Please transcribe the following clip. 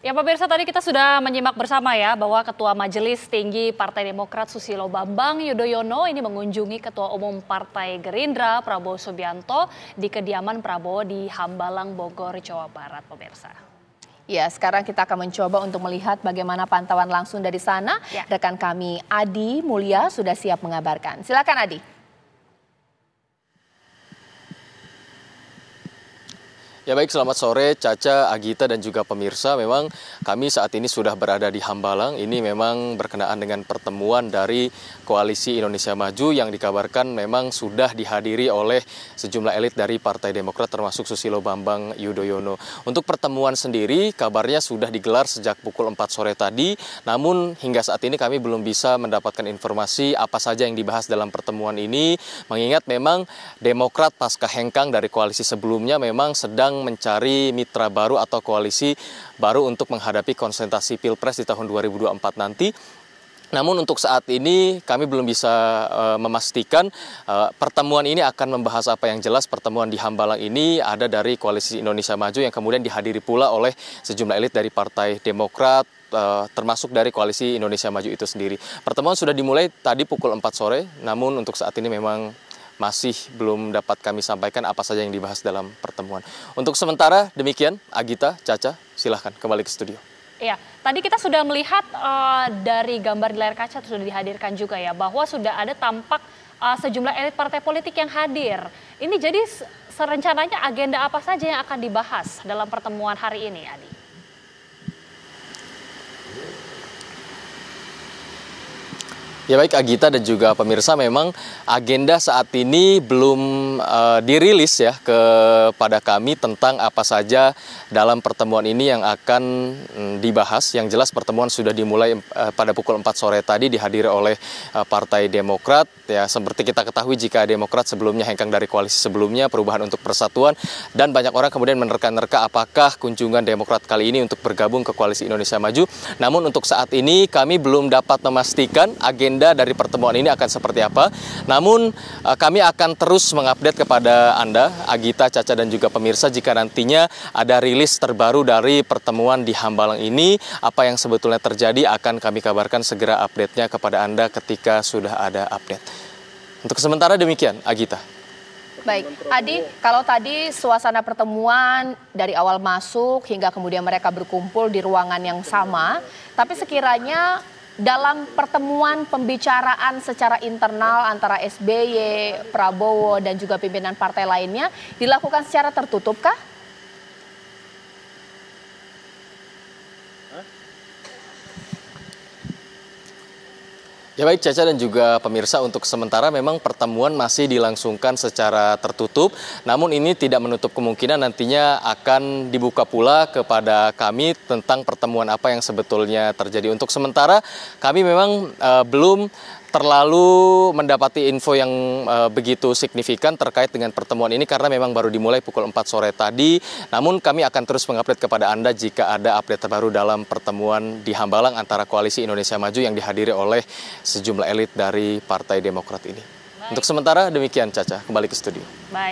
Ya pemirsa tadi kita sudah menyimak bersama ya bahwa Ketua Majelis Tinggi Partai Demokrat Susilo Bambang Yudhoyono ini mengunjungi Ketua Umum Partai Gerindra Prabowo Subianto di kediaman Prabowo di Hambalang Bogor Jawa Barat pemirsa. Ya, sekarang kita akan mencoba untuk melihat bagaimana pantauan langsung dari sana. Ya. Rekan kami Adi Mulia sudah siap mengabarkan. Silakan Adi. Ya baik, selamat sore Caca, Agita dan juga pemirsa. Memang kami saat ini sudah berada di Hambalang. Ini memang berkenaan dengan pertemuan dari Koalisi Indonesia Maju yang dikabarkan memang sudah dihadiri oleh sejumlah elit dari Partai Demokrat termasuk Susilo Bambang Yudhoyono. Untuk pertemuan sendiri kabarnya sudah digelar sejak pukul 4 sore tadi. Namun hingga saat ini kami belum bisa mendapatkan informasi apa saja yang dibahas dalam pertemuan ini mengingat memang Demokrat pasca hengkang dari koalisi sebelumnya memang sedang sedang mencari mitra baru atau koalisi baru untuk menghadapi konsentrasi Pilpres di tahun 2024 nanti. Namun untuk saat ini kami belum bisa uh, memastikan uh, pertemuan ini akan membahas apa yang jelas pertemuan di Hambalang ini ada dari koalisi Indonesia Maju yang kemudian dihadiri pula oleh sejumlah elit dari Partai Demokrat eh, termasuk dari koalisi Indonesia Maju itu sendiri. Pertemuan sudah dimulai tadi pukul 4 sore, namun untuk saat ini memang masih belum dapat kami sampaikan apa saja yang dibahas dalam pertemuan. Untuk sementara demikian, Agita, Caca, silahkan kembali ke studio. Iya, tadi kita sudah melihat uh, dari gambar di layar kaca sudah dihadirkan juga ya bahwa sudah ada tampak uh, sejumlah elit partai politik yang hadir. Ini jadi serencananya agenda apa saja yang akan dibahas dalam pertemuan hari ini, Adi? Ya baik Agita dan juga pemirsa memang agenda saat ini belum uh, dirilis ya kepada kami tentang apa saja dalam pertemuan ini yang akan mm, dibahas. Yang jelas pertemuan sudah dimulai uh, pada pukul 4 sore tadi dihadiri oleh uh, Partai Demokrat ya seperti kita ketahui jika Demokrat sebelumnya hengkang dari koalisi sebelumnya Perubahan untuk Persatuan dan banyak orang kemudian menerka-nerka apakah kunjungan Demokrat kali ini untuk bergabung ke koalisi Indonesia Maju. Namun untuk saat ini kami belum dapat memastikan agenda agenda dari pertemuan ini akan seperti apa. Namun eh, kami akan terus mengupdate kepada Anda, Agita, Caca, dan juga pemirsa jika nantinya ada rilis terbaru dari pertemuan di Hambalang ini. Apa yang sebetulnya terjadi akan kami kabarkan segera update-nya kepada Anda ketika sudah ada update. Untuk sementara demikian, Agita. Baik, Adi, kalau tadi suasana pertemuan dari awal masuk hingga kemudian mereka berkumpul di ruangan yang sama, tapi sekiranya dalam pertemuan pembicaraan secara internal antara SBY, Prabowo, dan juga pimpinan partai lainnya dilakukan secara tertutup kah? Ya baik Caca dan juga pemirsa untuk sementara memang pertemuan masih dilangsungkan secara tertutup namun ini tidak menutup kemungkinan nantinya akan dibuka pula kepada kami tentang pertemuan apa yang sebetulnya terjadi. Untuk sementara kami memang uh, belum terlalu mendapati info yang e, begitu signifikan terkait dengan pertemuan ini karena memang baru dimulai pukul 4 sore tadi. Namun kami akan terus mengupdate kepada Anda jika ada update terbaru dalam pertemuan di Hambalang antara Koalisi Indonesia Maju yang dihadiri oleh sejumlah elit dari Partai Demokrat ini. Baik. Untuk sementara demikian Caca, kembali ke studio. Baik.